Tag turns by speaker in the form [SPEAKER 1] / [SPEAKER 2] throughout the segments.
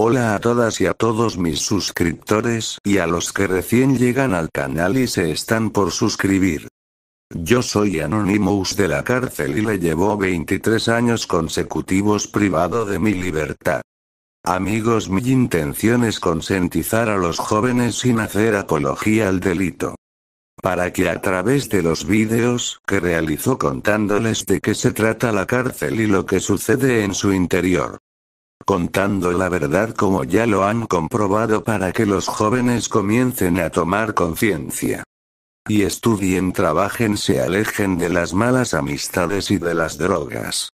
[SPEAKER 1] Hola a todas y a todos mis suscriptores y a los que recién llegan al canal y se están por suscribir. Yo soy Anonymous de la cárcel y le llevo 23 años consecutivos privado de mi libertad. Amigos, mi intención es consentizar a los jóvenes sin hacer apología al delito. Para que a través de los vídeos que realizo contándoles de qué se trata la cárcel y lo que sucede en su interior, contando la verdad como ya lo han comprobado para que los jóvenes comiencen a tomar conciencia. Y estudien, trabajen, se alejen de las malas amistades y de las drogas.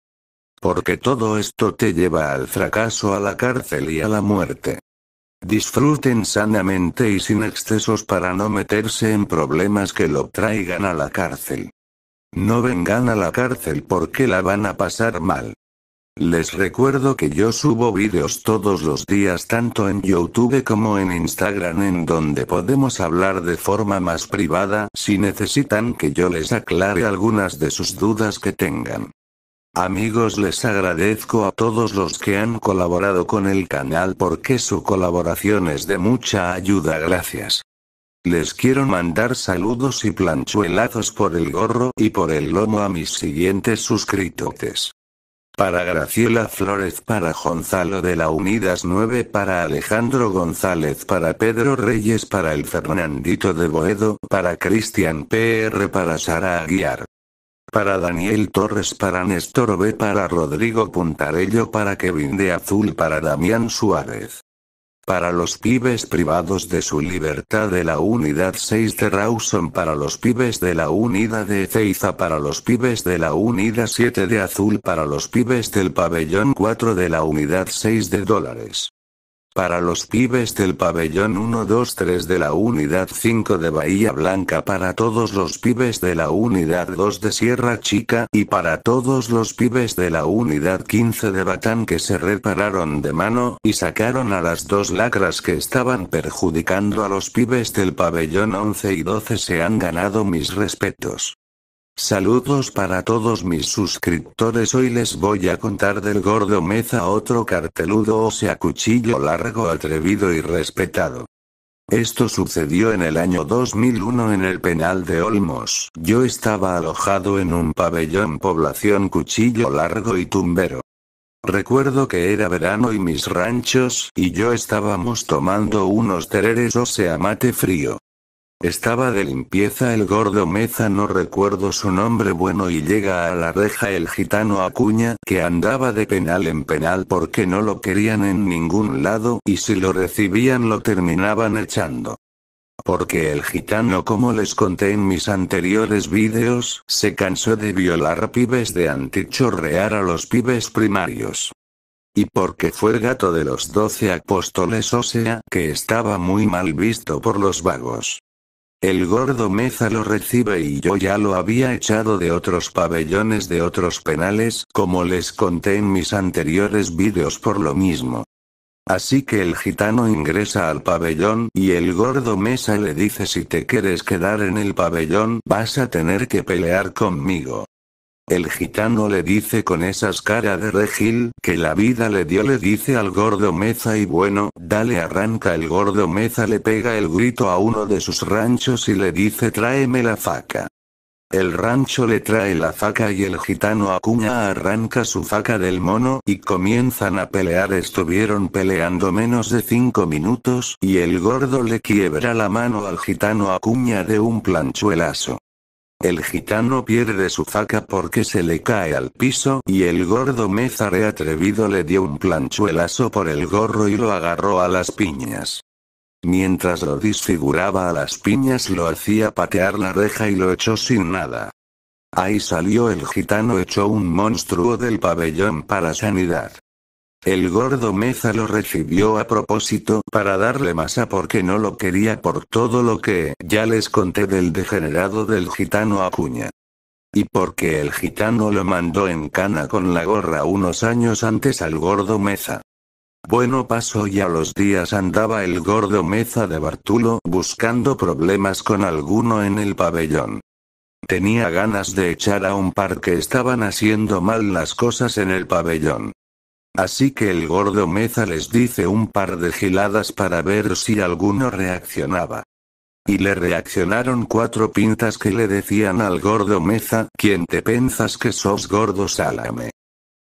[SPEAKER 1] Porque todo esto te lleva al fracaso, a la cárcel y a la muerte. Disfruten sanamente y sin excesos para no meterse en problemas que lo traigan a la cárcel. No vengan a la cárcel porque la van a pasar mal. Les recuerdo que yo subo vídeos todos los días tanto en YouTube como en Instagram en donde podemos hablar de forma más privada si necesitan que yo les aclare algunas de sus dudas que tengan. Amigos les agradezco a todos los que han colaborado con el canal porque su colaboración es de mucha ayuda gracias. Les quiero mandar saludos y planchuelazos por el gorro y por el lomo a mis siguientes suscriptores. Para Graciela Flores, para Gonzalo de la Unidas 9, para Alejandro González, para Pedro Reyes, para el Fernandito de Boedo, para Cristian PR, para Sara Aguiar. Para Daniel Torres, para Néstor B, para Rodrigo Puntarello, para Kevin de Azul, para Damián Suárez para los pibes privados de su libertad de la Unidad 6 de Rawson para los pibes de la Unidad de Ceiza para los pibes de la Unidad 7 de Azul para los pibes del Pabellón 4 de la Unidad 6 de Dólares. Para los pibes del pabellón 1 3 de la unidad 5 de Bahía Blanca, para todos los pibes de la unidad 2 de Sierra Chica y para todos los pibes de la unidad 15 de Batán que se repararon de mano y sacaron a las dos lacras que estaban perjudicando a los pibes del pabellón 11 y 12 se han ganado mis respetos. Saludos para todos mis suscriptores. Hoy les voy a contar del gordo Meza, otro carteludo o sea cuchillo largo, atrevido y respetado. Esto sucedió en el año 2001 en el penal de Olmos. Yo estaba alojado en un pabellón población cuchillo largo y tumbero. Recuerdo que era verano y mis ranchos, y yo estábamos tomando unos tereres o sea mate frío. Estaba de limpieza el gordo Meza, no recuerdo su nombre bueno, y llega a la reja el gitano Acuña, que andaba de penal en penal porque no lo querían en ningún lado, y si lo recibían lo terminaban echando. Porque el gitano, como les conté en mis anteriores vídeos, se cansó de violar pibes de antichorrear a los pibes primarios. Y porque fue gato de los doce apóstoles, o sea, que estaba muy mal visto por los vagos. El gordo Meza lo recibe y yo ya lo había echado de otros pabellones de otros penales, como les conté en mis anteriores vídeos por lo mismo. Así que el gitano ingresa al pabellón y el gordo Mesa le dice si te quieres quedar en el pabellón vas a tener que pelear conmigo. El gitano le dice con esas cara de regil, que la vida le dio le dice al gordo meza y bueno, dale arranca el gordo meza le pega el grito a uno de sus ranchos y le dice tráeme la faca. El rancho le trae la faca y el gitano acuña arranca su faca del mono y comienzan a pelear. Estuvieron peleando menos de cinco minutos y el gordo le quiebra la mano al gitano acuña de un planchuelazo. El gitano pierde su faca porque se le cae al piso y el gordo mezare atrevido le dio un planchuelazo por el gorro y lo agarró a las piñas. Mientras lo disfiguraba a las piñas lo hacía patear la reja y lo echó sin nada. Ahí salió el gitano echó un monstruo del pabellón para sanidad. El gordo Meza lo recibió a propósito para darle masa porque no lo quería por todo lo que ya les conté del degenerado del gitano Acuña. Y porque el gitano lo mandó en cana con la gorra unos años antes al gordo Meza. Bueno pasó y a los días andaba el gordo Meza de Bartulo buscando problemas con alguno en el pabellón. Tenía ganas de echar a un par que estaban haciendo mal las cosas en el pabellón. Así que el gordo Meza les dice un par de giladas para ver si alguno reaccionaba. Y le reaccionaron cuatro pintas que le decían al gordo Meza, ¿quién te pensas que sos gordo sálame?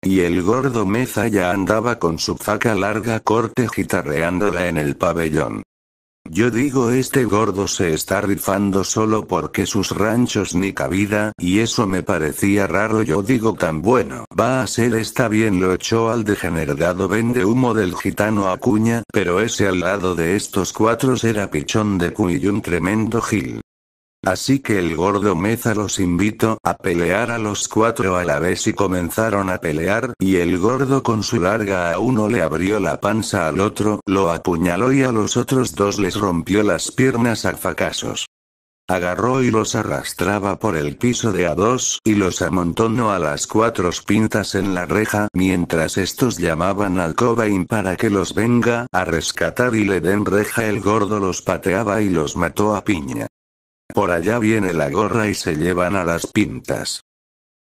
[SPEAKER 1] Y el gordo Meza ya andaba con su faca larga corte gitarreándola en el pabellón. Yo digo este gordo se está rifando solo porque sus ranchos ni cabida, y eso me parecía raro yo digo tan bueno, va a ser está bien lo echó al degenerado vende humo del gitano Acuña, pero ese al lado de estos cuatro será pichón de cu y un tremendo gil. Así que el gordo Meza los invitó a pelear a los cuatro a la vez y comenzaron a pelear, y el gordo con su larga a uno le abrió la panza al otro, lo apuñaló y a los otros dos les rompió las piernas a facasos. Agarró y los arrastraba por el piso de a dos y los amontonó a las cuatro pintas en la reja mientras estos llamaban al Cobain para que los venga a rescatar y le den reja el gordo los pateaba y los mató a piña. Por allá viene la gorra y se llevan a las pintas.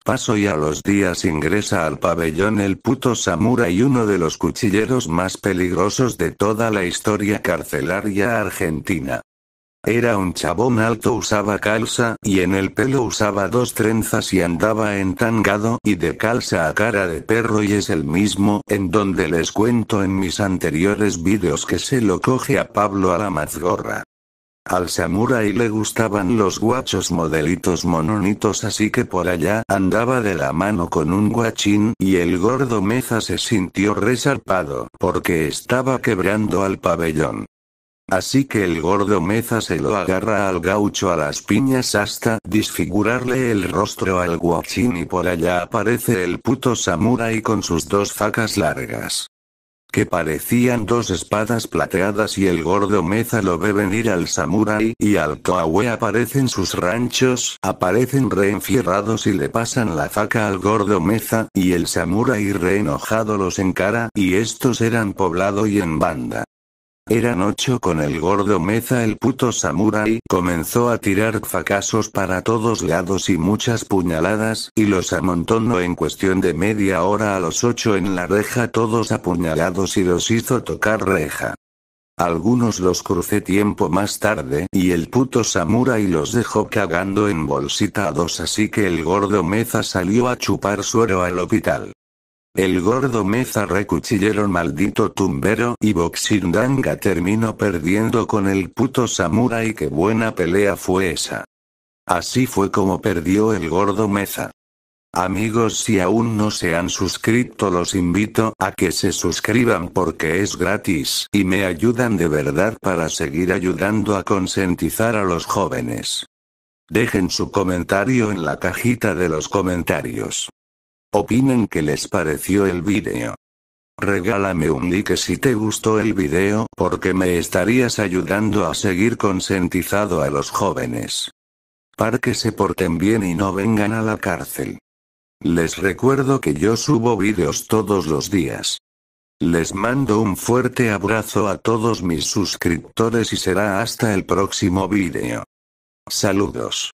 [SPEAKER 1] Paso y a los días ingresa al pabellón el puto Samura y uno de los cuchilleros más peligrosos de toda la historia carcelaria argentina. Era un chabón alto, usaba calza, y en el pelo usaba dos trenzas y andaba entangado y de calza a cara de perro y es el mismo en donde les cuento en mis anteriores vídeos que se lo coge a Pablo a la mazgorra. Al samurai le gustaban los guachos modelitos mononitos así que por allá andaba de la mano con un guachín y el gordo Meza se sintió resarpado porque estaba quebrando al pabellón. Así que el gordo Meza se lo agarra al gaucho a las piñas hasta disfigurarle el rostro al guachín y por allá aparece el puto samurai con sus dos facas largas que parecían dos espadas plateadas y el gordo Meza lo ve venir al samurai y al toawe aparecen sus ranchos, aparecen reenfierrados y le pasan la faca al gordo Meza y el samurai reenojado los encara y estos eran poblado y en banda. Eran ocho con el gordo Meza el puto samurai comenzó a tirar fracasos para todos lados y muchas puñaladas y los amontonó en cuestión de media hora a los ocho en la reja todos apuñalados y los hizo tocar reja. Algunos los crucé tiempo más tarde y el puto samurai los dejó cagando en así que el gordo Meza salió a chupar suero al hospital. El gordo Meza recuchillero maldito tumbero y Danga terminó perdiendo con el puto Samurai que buena pelea fue esa. Así fue como perdió el gordo Meza. Amigos si aún no se han suscrito los invito a que se suscriban porque es gratis y me ayudan de verdad para seguir ayudando a consentizar a los jóvenes. Dejen su comentario en la cajita de los comentarios. Opinen qué les pareció el vídeo. Regálame un like si te gustó el vídeo porque me estarías ayudando a seguir concientizado a los jóvenes. Para que se porten bien y no vengan a la cárcel. Les recuerdo que yo subo vídeos todos los días. Les mando un fuerte abrazo a todos mis suscriptores y será hasta el próximo vídeo. Saludos.